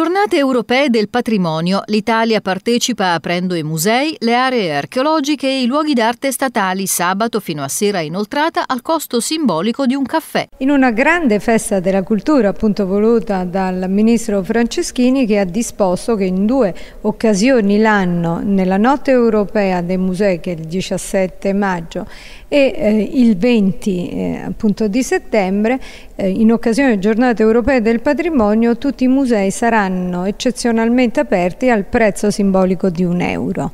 Giornate europee del patrimonio, l'Italia partecipa aprendo i musei, le aree archeologiche e i luoghi d'arte statali sabato fino a sera inoltrata al costo simbolico di un caffè. In una grande festa della cultura appunto voluta dal ministro Franceschini che ha disposto che in due occasioni l'anno, nella notte europea dei musei che è il 17 maggio e eh, il 20 eh, appunto di settembre, eh, in occasione delle giornate europee del patrimonio tutti i musei saranno saranno eccezionalmente aperti al prezzo simbolico di un euro.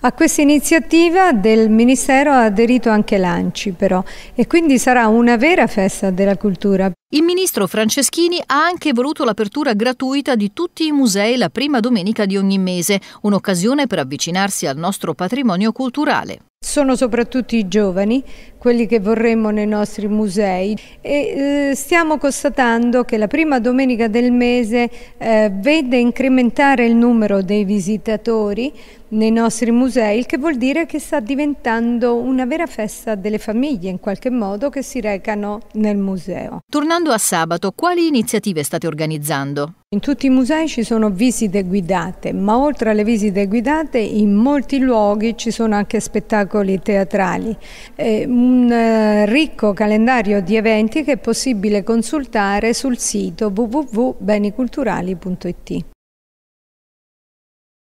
A questa iniziativa del Ministero ha aderito anche l'ANCI però e quindi sarà una vera festa della cultura. Il ministro Franceschini ha anche voluto l'apertura gratuita di tutti i musei la prima domenica di ogni mese, un'occasione per avvicinarsi al nostro patrimonio culturale. Sono soprattutto i giovani quelli che vorremmo nei nostri musei e eh, stiamo constatando che la prima domenica del mese eh, vede incrementare il numero dei visitatori nei nostri musei, il che vuol dire che sta diventando una vera festa delle famiglie in qualche modo che si recano nel museo. Tornando a sabato, quali iniziative state organizzando? In tutti i musei ci sono visite guidate, ma oltre alle visite guidate in molti luoghi ci sono anche spettacoli teatrali. Eh, un eh, ricco calendario di eventi che è possibile consultare sul sito www.beniculturali.it.